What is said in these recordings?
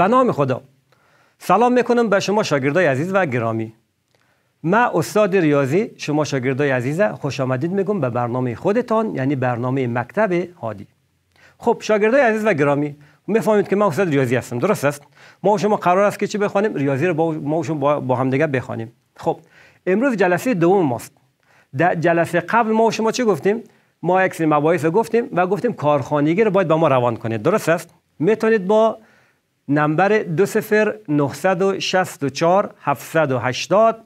به نام خدا سلام میکنم به شما شاگردای عزیز و گرامی من استاد ریاضی شما شاگردای عزیز خوش آمدید میگم به برنامه خودتان یعنی برنامه مکتب هادی خب شاگردای عزیز و گرامی میفهمید که من استاد ریاضی هستم درست است ما و شما قرار است که چی بخوانیم ریاضی رو با ما و شما با هم دیگه بخوانیم خب امروز جلسه دوم ماست در جلسه قبل ما و شما چی گفتیم ما یک سری گفتیم و گفتیم کارخانگی رو باید با ما روان کنید درست است میتونید با نمبر 20964 780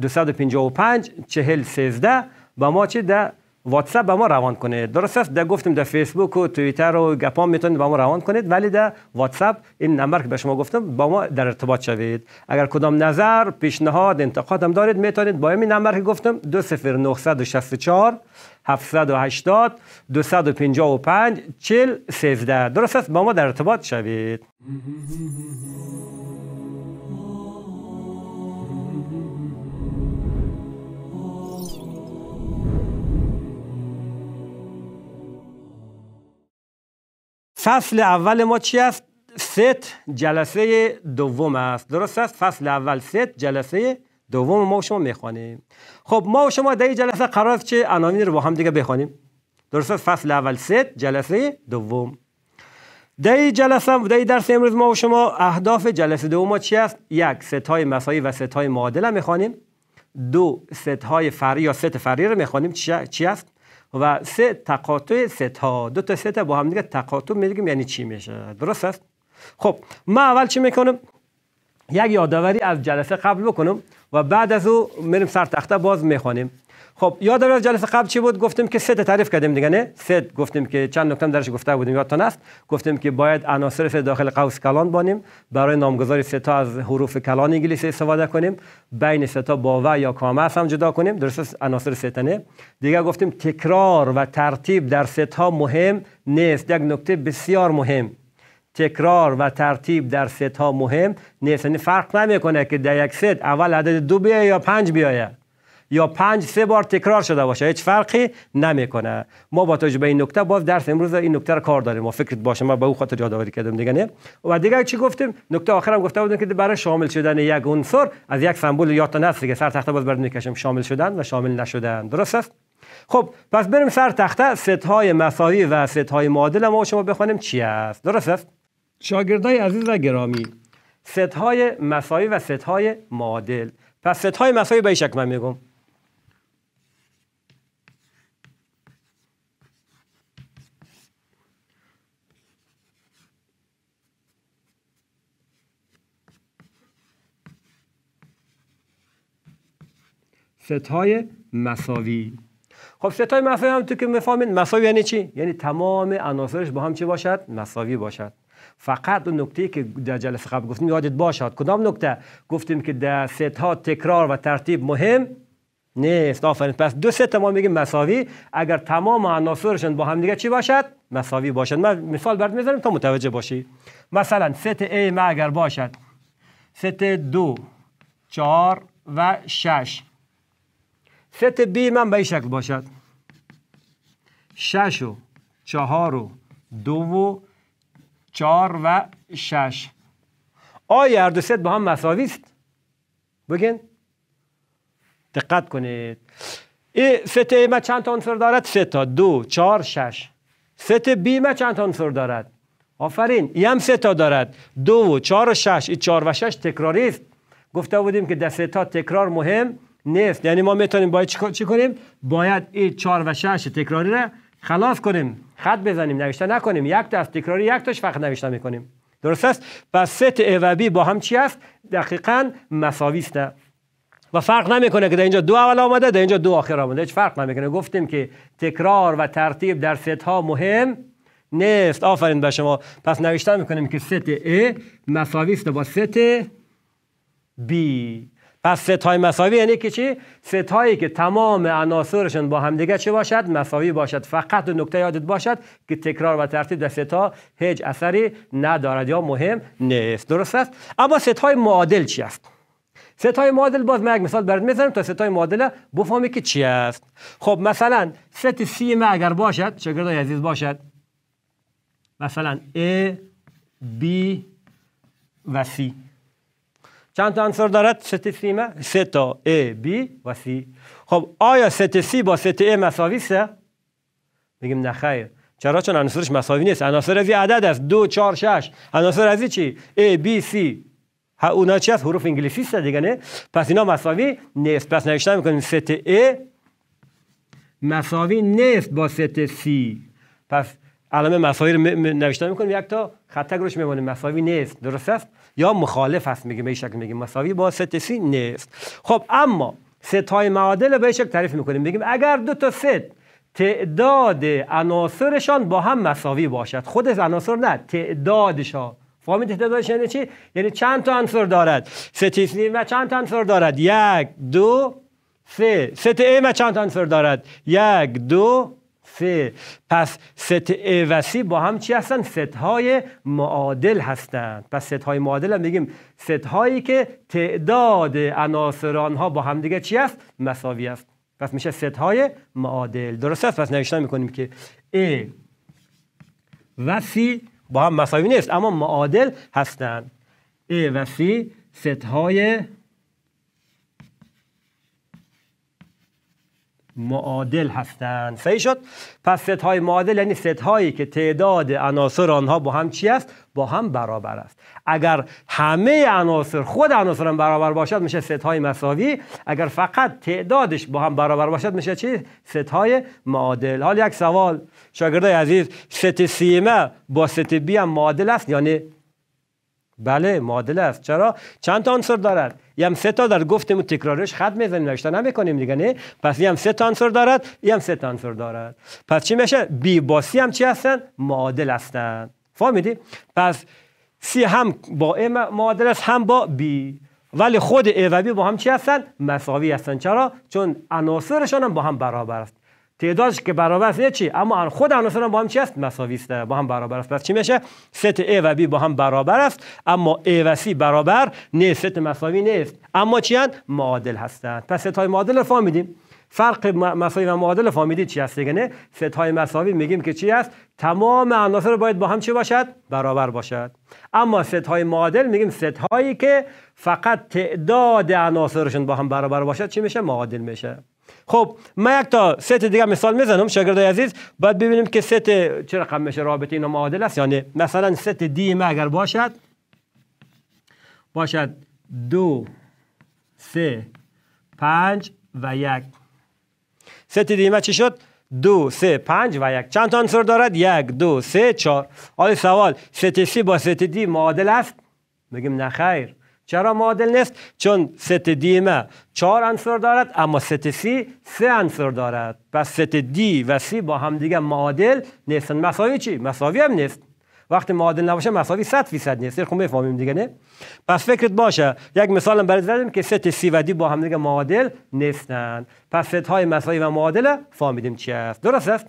255 4013 و ما چه در واتساپ به ما روان کنه درست است در گفتیم در فیسبوک و توییتر و گپام میتونید به ما روان کنید ولی در واتساپ این نمبر که به شما گفتم با ما در ارتباط شوید اگر کدام نظر پیشنهاد انتقاد هم دارید میتونید با این نمبر که گفتم 20964 780 255 40 درست است با ما در ارتباط شوید فصل اول ما چی است ست جلسه دوم است درست است فصل اول ست جلسه دوم ما و شما میخوانیم خب ما و شما در این جلسه قرار است چه عناوین رو با هم دیگه بخوانیم درست است فصل اول ست جلسه دوم در این جلسه در این درس امروز ما و شما اهداف جلسه دوم ما چی است یک ست های مساوی و ست های معادله میخوانیم دو ست های فری یا ست فری رو میخوانیم چی است و سه تقاطع تا دو تا سه تا با هم دیگه تقاطع میگیم یعنی چی میشه درست است خب ما اول چی میکنم یک یادآوری از جلسه قبل بکنم و بعد از او میریم سر تخته باز میخوانیم خب یادم از جلسه قبل چی بود گفتیم که سه تعریف کردیم دیگه نه ست گفتیم که چند نکته درش گفته بودیم یادتون است گفتیم که باید عناصر داخل قوس کلان بانیم برای نامگذاری سه تا از حروف کلان انگلیسی استفاده کنیم بین سه تا با و یا کامه هم جدا کنیم درست عناصر ست نه دیگه گفتیم تکرار و ترتیب در ست ها مهم نیست یک نکته بسیار مهم تکرار و ترتیب در ست ها مهم نیست یعنی فرق نمیکنه که در یک ست اول عدد دو بیاید یا پنج بیاید یا پنج سه بار تکرار شده باشه هیچ فرقی نمیکنه ما با توجه به این نکته باز درس امروز این نکته رو کار داریم ما فکرت باشه من به با او خاطر یادآوری کردم دیگه نه و دیگه چی گفتیم نکته آخرم گفته بودم که برای شامل شدن یک عنصر از یک سمبول یا تا نصر که سر تخته باز برد نکشیم شامل شدن و شامل نشدن درست است خب پس بریم سر تخته ست های مساوی و ست های معادل ما شما بخونیم چی است درست است شاگردای عزیز و گرامی ست های مساوی و ست های معادل پس ست های مساوی به شکل من میگم ستای مساوی خب ستای مساوی هم تو که میفهمید مساوی یعنی چی یعنی تمام عناصرش با هم چی باشد مساوی باشد فقط اون نکته که در جلسه قبل گفتیم یادت باشد کدام نکته گفتیم که در ست ها تکرار و ترتیب مهم نیست آفرین پس دو ست ما میگیم مساوی اگر تمام عناصرشون با هم دیگه چی باشد مساوی باشد من مثال برات میذارم تا متوجه باشی مثلا ست A ما اگر باشد ست دو چهار و شش ست بی من به این شکل باشد شش و چهار و دو و چهار و شش آیا هر دو ست با هم مساوی است بگین دقت کنید ای ست ای ما چند تا عنصر دارد سه تا دو چهار شش ست بی ما چند تا عنصر دارد آفرین ای هم سه تا دارد دو و چهار و شش ای چهار و شش تکراری است گفته بودیم که در سه تا تکرار مهم نیست یعنی ما میتونیم باید چی کنیم باید این 4 و 6 تکراری را خلاص کنیم خط بزنیم نوشته نکنیم یک تا از تکراری یک تاش فقط نوشته میکنیم درست است پس ست ای و بی با هم چی است دقیقا مساوی است و فرق نمیکنه که در اینجا دو اول آمده در اینجا دو آخر آمده هیچ فرق نمیکنه گفتیم که تکرار و ترتیب در ست ها مهم نیست آفرین به شما پس نوشتن میکنیم که ست ای مساوی است با ست بی پس ست مساوی یعنی که چی؟ ستایی که تمام عناصرشون با همدیگه چه باشد؟ مساوی باشد فقط دو نکته یادت باشد که تکرار و ترتیب در ستا هیچ اثری ندارد یا مهم نیست درست است؟ اما ست معادل چی است؟ ست معادل باز من یک مثال برات میزنم تا ستای معادله بفهمی که چی است خب مثلا ست سی ما اگر باشد شاگردای عزیز باشد مثلا A B و C چند تا انصار دارد ست سیمه؟ سه تا ای بی و سی خب آیا ست سی با ست ای مساوی سه؟ میگیم نه خیر چرا چون انصارش مساوی نیست عناصر از عدد است دو چهار شش عناصر از چی ای بی سی ها اونا چی هست؟ حروف انگلیسی است دیگه نه پس اینا مساوی نیست پس نوشتن میکنیم ست ای مساوی نیست با ست سی پس علامه مفاهیم نوشته میکنیم یک تا خطک روش مساوی نیست درست است یا مخالف است میگه به شکل میگیم مساوی با ست سی نیست خب اما ست های معادل به شکل تعریف میکنیم میگیم اگر دو تا ست تعداد عناصرشان با هم مساوی باشد خود عناصر نه تعدادشان فهمید تعدادش یعنی چی یعنی چند تا عنصر دارد ست و چند تا عنصر دارد یک دو سه ست ای و چند تا عنصر دارد یک دو پس ست ا و با هم چی هستن ست های معادل هستند پس ست های معادل هم بگیم ست هایی که تعداد عناصر ها با هم دیگه چی است مساوی است پس میشه ست های معادل درست است پس نوشتن میکنیم که ا و سی با هم مساوی نیست اما معادل هستند ا و سی ست های معادل هستند صحیح شد پس ست های معادل یعنی ست هایی که تعداد عناصر آنها با هم چی است با هم برابر است اگر همه عناصر خود عناصر هم برابر باشد میشه ست های مساوی اگر فقط تعدادش با هم برابر باشد میشه چی ست های معادل حال یک سوال شاگردای عزیز ست سیمه با ست بی هم معادل است یعنی بله معادل است چرا چند تا عنصر دارد یم سه تا در گفتمون تکرارش خط میزنیم نوشته نمیکنیم دیگه نه پس یم سه تا عنصر دارد یم سه تا عنصر دارد پس چی میشه بی با سی هم چی هستن معادل هستن فهمیدی پس سی هم با ا معادل است هم با بی ولی خود ای و بی با هم چی هستن مساوی هستن چرا چون عناصرشان هم با هم برابر است تعدادش که برابر است چی اما خود عناصر با هم چی است مساوی است با هم برابر است پس چی میشه ست A و B با هم برابر است اما A و C برابر نه ست مساوی نیست اما چی معادل هستند پس ست های معادل رو فهمیدیم فرق مساوی و معادل فهمیدید چی است؟ دیگه نه ست های مساوی میگیم که چی است تمام عناصر باید با هم چی باشد برابر باشد اما ست های معادل میگیم ست هایی که فقط تعداد عناصرشون با هم برابر باشد چی میشه معادل میشه خب من یک تا ست دیگه مثال میزنم شاگردای عزیز باید ببینیم که ست چه رقم میشه رابطه اینا معادل است یعنی مثلا ست دی ما اگر باشد باشد دو سه پنج و یک ست دی ما چی شد دو سه پنج و یک چند تا دارد یک دو سه چهار آیا سوال ست سی با ست دی معادل است میگیم نه خیر چرا معادل نیست چون ست دی ما چهار عنصر دارد اما ست سی سه عنصر دارد پس ست دی و سی با همدیگه معادل نیستن مساوی چی مساوی هم نیست وقتی معادل نباشه مساوی 100 فیصد نیست خب میفهمیم دیگه نه پس فکرت باشه یک مثال برای زدیم که ست سی و دی با هم دیگه معادل نیستن پس ست های مساوی و معادله فهمیدیم چی است درست است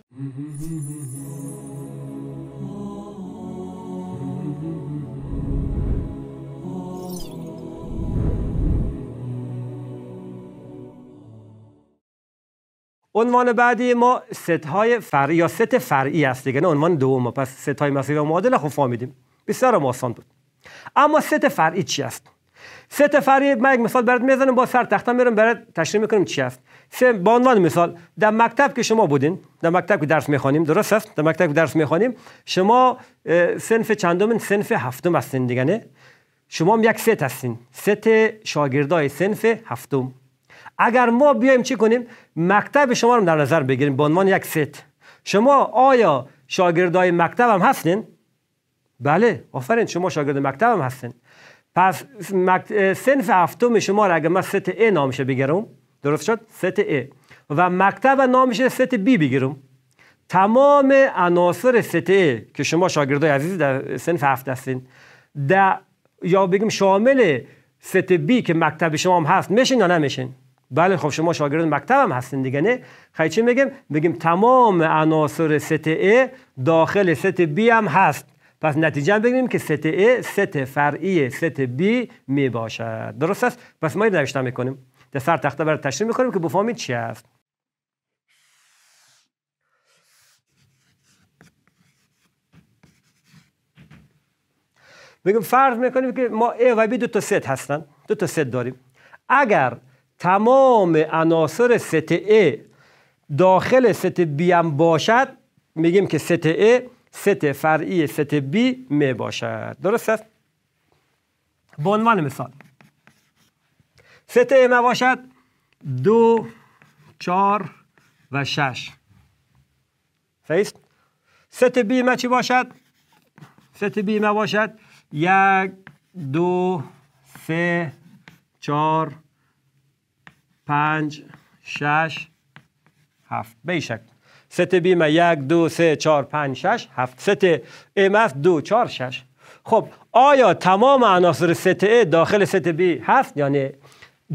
عنوان بعدی ما ست های فرعی یا ست فرعی است دیگه نه عنوان دوم پس ست های مساوی و معادله خب فهمیدیم بسیار هم آسان بود اما ست فرعی چی است ست فرعی من یک مثال برات میزنم با سر تخته میرم برات تشریح میکنم چی است سه به عنوان مثال در مکتب که شما بودین در مکتب که درس میخوانیم درست است در مکتب که درس میخوانیم شما سنف چندم سنف هفتم هستین دیگه شما هم یک ست هستین ست شاگردای سنف هفتم اگر ما بیایم چی کنیم مکتب شما رو در نظر بگیریم به عنوان یک ست شما آیا شاگردای مکتب هم هستین بله آفرین شما شاگرد مکتب هم هستین پس سنف هفتم شما رو اگر من ست ا نامشه بگیرم درست شد ست ا و مکتب نامشه ست بی بگیرم تمام عناصر ست ا که شما شاگردای عزیز در سنف هفت هستین در یا بگیم شامل ست بی که مکتب شما هم هست میشین یا نمیشین بله خب شما شاگرد هم هستین دیگه نه خیلی خب چی میگیم بگیم تمام عناصر ست ا داخل ست بی هم هست پس نتیجه بگیریم که ست ا ست فرعی ست بی میباشد درست است پس ما این نوشته میکنیم در سر تخته برای تشریح میکنیم که بفهمید چی است بگیم فرض میکنیم که ما ا و بی دو تا ست هستن دو تا ست داریم اگر تمام عناصر ست ای داخل ست بی هم باشد میگیم که ست ای ست فرعی ست بی می باشد درست است به عنوان مثال ست ای ما باشد دو چار و شش صحیح ست بی ما چی باشد ست بی ما باشد یک دو سه چار پنج شش هفت بیشک ست یک دو سه چهار پنج شش هفت ست ام اف دو چهار شش خب آیا تمام عناصر ست داخل ست بی هست یعنی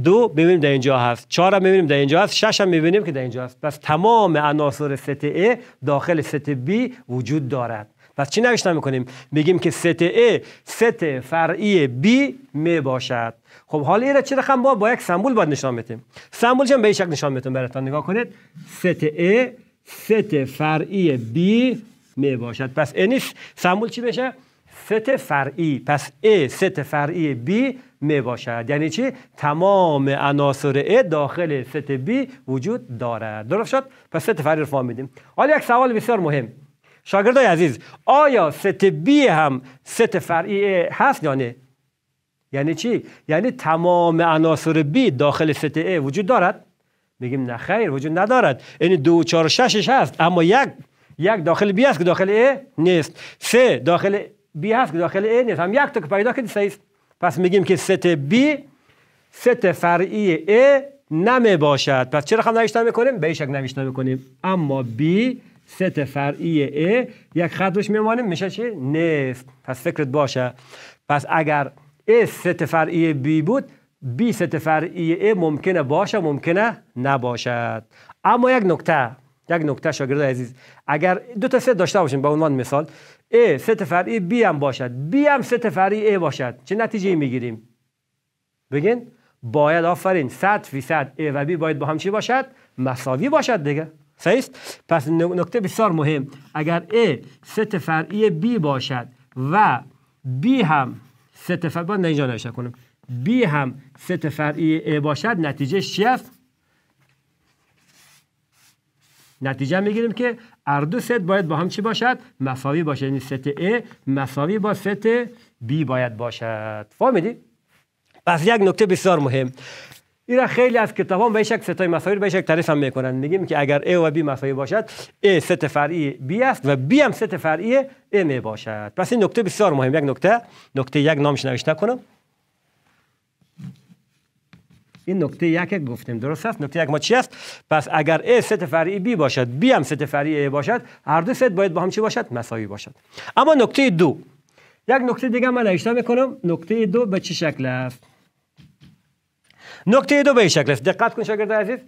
دو ببینیم در اینجا هست چهار هم ببینیم در اینجا هست شش هم ببینیم که در اینجا هست پس تمام عناصر ست داخل ست بی وجود دارد پس چی نوشتن میکنیم میگیم که ست A ست فرعی B می باشد خب حالا این را چه رقم با با یک سمبول باید نشان بدیم سمبول هم به این شکل نشان میتون براتون نگاه کنید ست A ست فرعی B می باشد پس این سمبول چی بشه ست فرعی پس A ست فرعی B می باشد یعنی چی تمام عناصر ای داخل ست B وجود دارد درست شد پس ست فرعی رو فهمیدیم حالا یک سوال بسیار مهم شاگردای عزیز آیا ست بی هم ست فرعی هست یا نه یعنی چی یعنی تمام عناصر بی داخل ست ای وجود دارد میگیم نه خیر وجود ندارد این یعنی دو چهار ششش هست اما یک یک داخل بی هست که داخل ای نیست سه داخل بی هست که داخل ای نیست هم یک تا که پیدا کردی سه است پس میگیم که ست بی ست فرعی ای نمی باشد پس چرا خم خب نوشتن میکنیم؟ به شک نوشتن میکنیم اما بی ست فرعی ا یک خط روش میمانه میشه چی؟ نیست پس فکرت باشه پس اگر ا ست فرعی بی بود بی ست فرعی ا ممکنه باشه ممکنه نباشد اما یک نکته یک نکته شاگرد عزیز اگر دو تا ست داشته باشیم به با عنوان مثال ا ست فرعی بی هم باشد بی هم ست فرعی ا باشد چه نتیجه میگیریم بگین باید آفرین 100 فیصد ا و بی باید با هم چی باشد مساوی باشد دیگه صحیح پس نکته بسیار مهم اگر A ست فرعی B باشد و B هم ست فرعی نوشته کنم B هم ست فرعی A باشد نتیجه چی نتیجه میگیریم که هر دو ست باید با هم چی باشد مساوی باشد یعنی ست A مساوی با ست B باید باشد فهمیدی پس یک نکته بسیار مهم اینا خیلی از هم به شک ستای مساوی به یک تعریف هم میکنن میگیم که اگر A و B مسایی باشد A ست فرعی B است و B هم ست فرعی A می باشد پس این نکته بسیار مهم یک نکته نکته یک نامش نوشته کنم این نکته یک گفتیم درست است نکته یک ما چی است پس اگر A ست فرعی B باشد B هم ست فرعی A باشد هر دو ست باید با هم چی باشد مساوی باشد اما نکته دو یک نکته دیگه من نوشته میکنم نکته دو به چه شکل است نکته دو به این شکل است دقت کن شاگرد عزیز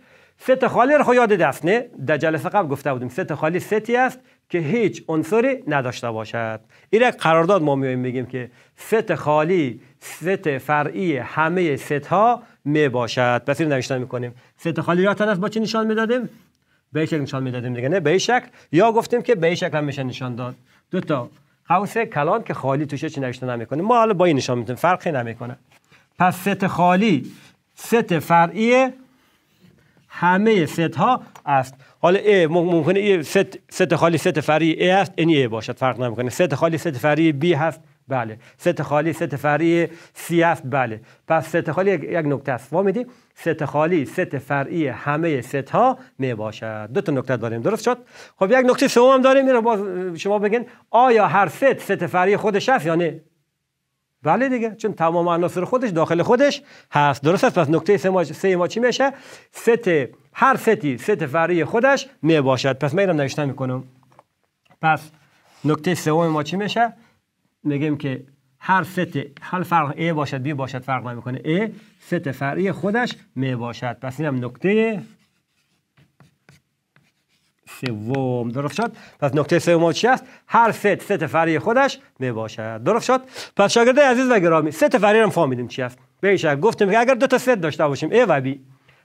ست خالی رو خب یاد دست نه در جلسه قبل گفته بودیم ست خالی ستی است که هیچ عنصری نداشته باشد این قرارداد ما میایم بگیم که ست خالی ست فرعی همه ست ها می باشد پس اینو نوشتن میکنیم ست خالی را است با چی نشان میدادیم به شکل نشان میدادیم دیگه نه به شکل یا گفتیم که به شکل هم میشه نشان داد دو تا قوس کلان که خالی توش چی نوشته نمیکنه ما حالا با این نشان میدیم فرقی نمیکنه پس ست خالی ست فرعی همه ست ها است حالا ا ممکنه ای ست, ست خالی ست فرعی ای است این ای باشد فرق نمیکنه ست خالی ست فرعی بی هست بله ست خالی ست فرعی سی است بله پس ست خالی یک نکته است میدی ست خالی ست فرعی همه ست ها می باشد دو تا نکته داریم درست شد خب یک نکته سوم هم داریم اینو باز شما بگین آیا هر ست ست فرعی خودش است یا بله دیگه چون تمام عناصر خودش داخل خودش هست درست است پس نکته سه ما, چی میشه ست هر ستی ست فرعی خودش می باشد پس من اینم نوشته میکنم پس نکته سوم ما چی میشه میگیم که هر ست هر فرق ا باشد بی باشد فرق نمیکنه ا ست فرعی خودش می باشد پس اینم نکته سوم درست شد پس نکته سوم چی است هر ست ست فری خودش میباشد درست شد پس شاگرد عزیز و گرامی ست فری هم فهمیدیم چی است بهش گفتیم که اگر دو تا ست داشته باشیم A و B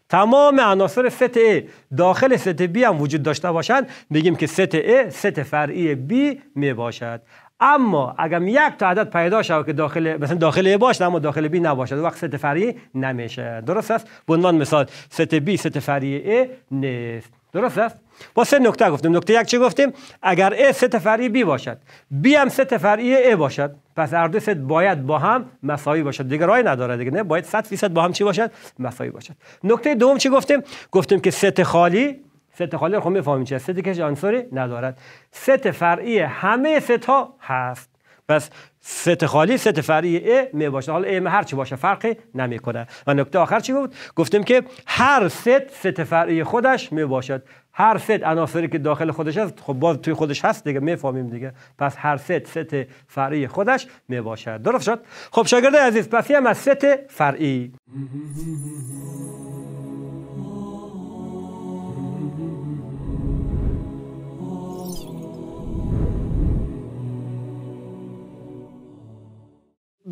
تمام عناصر ست A داخل ست B هم وجود داشته باشند میگیم که ست A ست فرعی B می باشد اما اگر یک تا عدد پیدا شود که داخل مثلا داخل A باشد اما داخل B نباشد وقت ست فرعی نمیشه درست است به عنوان مثال ست B ست فرعی A نیست درست است با سه نکته گفتیم نکته یک چه گفتیم اگر ا ست فرعی بی باشد بی هم ست فرعی ا باشد پس هر دو ست باید با هم مساوی باشد دیگه رای نداره دیگه نه باید 100 فیصد با هم چی باشد مساوی باشد نکته دوم چی گفتیم گفتیم که ست خالی ست خالی رو خب میفهمیم چه ست که عنصری ندارد ست فرعی همه ست ها هست پس ست خالی ست فرعی ا می باشه حالا ای هر چی باشه فرقی نمیکنه و نکته آخر چی بود گفتیم که هر ست ست فرعی خودش می باشد هر ست عناصری که داخل خودش هست خب باز توی خودش هست دیگه میفهمیم دیگه پس هر ست ست فرعی خودش می باشد درست شد خب شاگرد عزیز پس هم از ست فرعی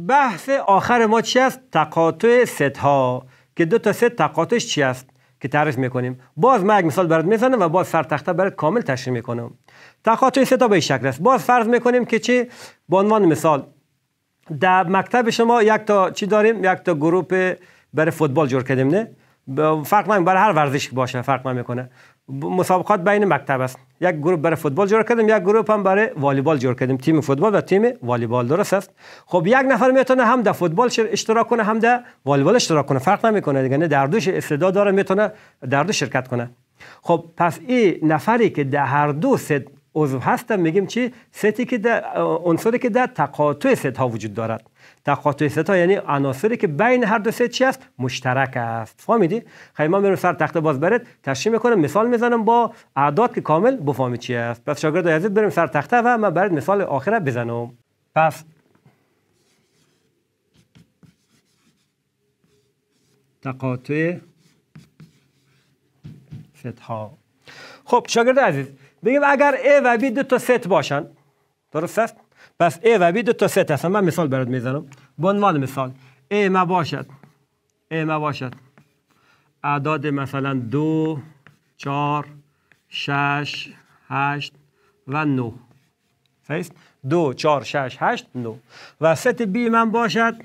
بحث آخر ما چی است تقاطع ها که دو تا ست تقاطعش چی است که تعریف میکنیم باز من یک مثال برات میزنم و باز سر تخته برات کامل تشریح میکنم تقاطع ها به این شکل است باز فرض میکنیم که چی به عنوان مثال در مکتب شما یک تا چی داریم یک تا گروه برای فوتبال جور کردیم نه فرق نمیکنه برای هر ورزش باشه فرق نمیکنه مسابقات بین مکتب است یک گروه برای فوتبال جور کردیم یک گروه هم برای والیبال جور کردیم تیم فوتبال و تیم والیبال درست است خب یک نفر میتونه هم در فوتبال اشتراک کنه هم در والیبال اشتراک کنه فرق نمیکنه دیگه در دوش استعداد داره میتونه در دو شرکت کنه خب پس این نفری که در هر دو ست عضو هستم میگیم چی ستی که در عنصری که در تقاطع ست ها وجود دارد تقاطع ستا یعنی عناصری که بین هر دو سه چی است مشترک است فهمیدی خیلی ما میرم سر تخته باز برد تشریح میکنم مثال میزنم با اعداد که کامل بفهمی چی است پس شاگرد عزیز بریم سر تخته و من برات مثال آخره بزنم پس تقاطع ها خب شاگرد عزیز بگیم اگر A و B دو تا ست باشن درست است پس ای و بی دو تا ست هستن من مثال برات میزنم به عنوان مثال ای ما باشد ای ما باشد اعداد مثلا دو چهار شش هشت و نو فیست دو چهار شش هشت نو و ست بی من باشد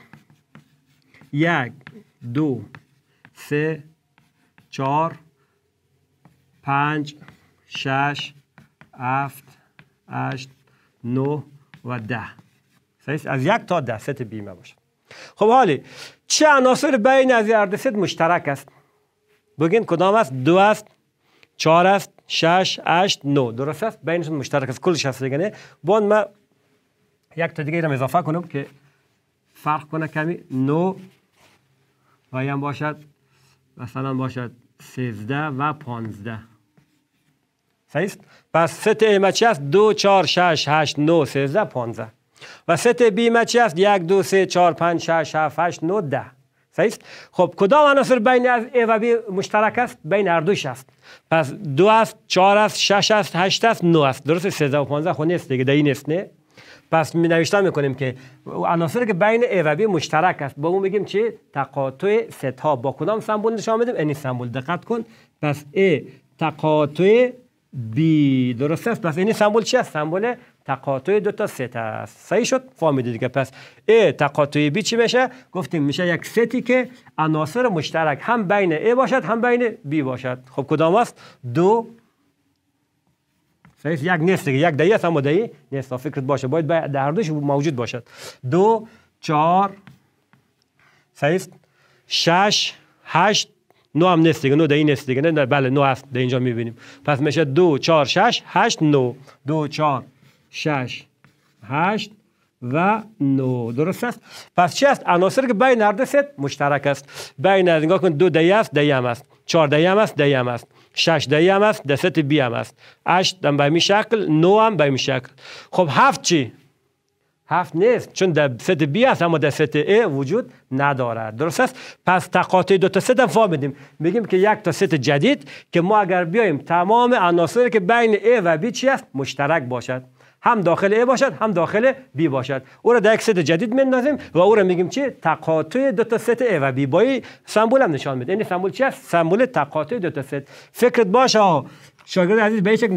یک دو سه چهار پنج شش هفت هشت نو و ده از یک تا ده ست بیمه باشه خب حالی چه عناصر بین از هر ست مشترک است بگین کدام است دو است چهار است شش هشت نو درست است بینشون مشترک است کلش هست دیگه نه بون ما یک تا دیگه رو اضافه کنم که فرق کنه کمی نو و هم باشد مثلا باشد سیزده و پانزده صحیح پس ست ای هست است دو چار، شش هشت نو سیزده پانزه و ست بی ما است یک دو سه چار، پنج شش هفت هشت نو ده صحیح خب کدام عناصر بین از و بی مشترک است بین هر دوش است پس دو است چار است شش است هشت است نو است درست 13 و 15 خونه نیست دیگه این نیست نه پس می نوشته میکنیم که عناصر که بین ای و بی مشترک است با اون میگیم چی تقاطع ست ها با کدام سمبول این دقت کن پس ای تقاطع بی درسته است پس این سمبول چی است سمبول تقاطع دو تا ست است صحیح شد فهمیدید دیگه پس ای تقاطع بی چی میشه گفتیم میشه یک ستی که عناصر مشترک هم بین ای باشد هم بین بی باشد خب کدام است دو صحیح یک نیست یک دهی است اما دهی نیست فکرت باشه باید در دوش موجود باشد دو چهار صحیح شش هشت نو هم نیست دیگه نو در این نیست دیگه نه بله نو هست ده اینجا میبینیم پس میشه دو چهار شش هشت نو دو چهار شش هشت و نو درست است پس چی است عناصر که بین هر مشترک است بین از نگاه کن دو دی است دی هم است چهار دی هم است دی هم است شش دی هم است دست بی هم است هشت هم به این شکل نو هم به این شکل خب هفت چی هفت نیست چون در ست بی هست اما در ست ای وجود ندارد درست پس تقاطع دو تا ست هم میگیم که یک تا ست جدید که ما اگر بیایم تمام عناصری که بین ای و بی چی است مشترک باشد هم داخل ای باشد هم داخل بی باشد او را در یک ست جدید میندازیم و او را میگیم چی تقاطع دو تا ست و بی با سمبول هم نشان میده این یعنی سمبول چی سمبول تقاطع دو تا ست فکرت باشه شاگرد عزیز به شک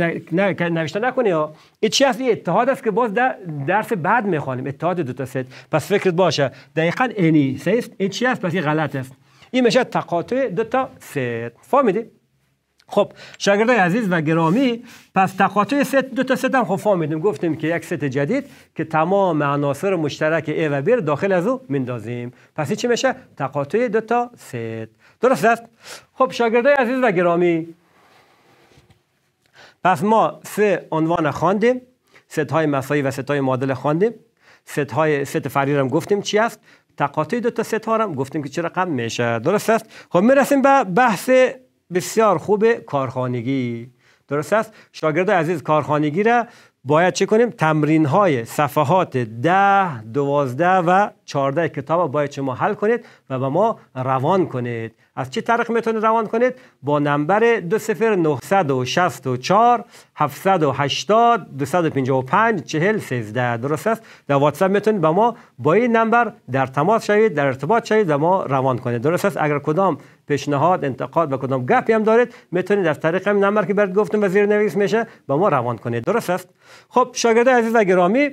نوشته نکنه یا این چی هست اتحاد است که باز در درس بعد میخوانیم اتحاد دو تا ست پس فکرت باشه دقیقا اینی سیست این چی است پس این غلط است این میشه تقاطع دو تا ست فهمیدی خب شاگرد عزیز و گرامی پس تقاطع ست دو تا ست هم خب فهمیدیم گفتیم که یک ست جدید که تمام عناصر مشترک ای و بی داخل از او میندازیم پس چی میشه تقاطع دو تا ست درست است خب شاگرد عزیز و گرامی پس ما سه عنوان خواندیم ست های مسایی و ست های معادله خواندیم ست های ست فریرم گفتیم چی است تقاطع دو تا ست هم گفتیم که چه رقم میشه درست است خب میرسیم به بحث بسیار خوب کارخانگی درست است شاگرد عزیز کارخانگی را باید چه کنیم تمرین های صفحات ده دوازده و 14 کتاب رو باید شما حل کنید و به ما روان کنید از چه طریق میتونید روان کنید با نمبر 20964 780 255 40 13 درست است در واتساپ میتونید به ما با این نمبر در تماس شوید در ارتباط شوید و ما روان کنید درست است اگر کدام پیشنهاد انتقاد و کدام گپی هم دارید میتونید از طریق این نمبر که برد گفتم و زیر نویس میشه به ما روان کنید درست است خب شاگرد عزیز و گرامی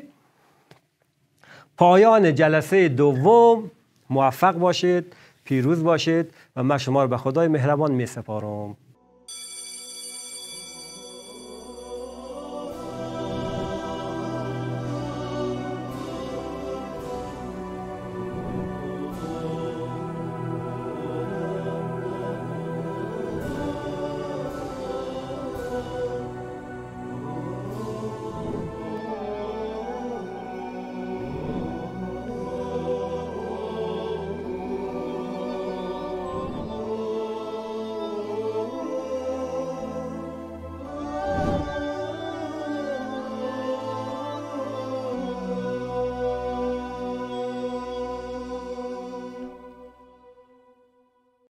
پایان جلسه دوم موفق باشید پیروز باشید و من شما رو به خدای مهربان می سپارم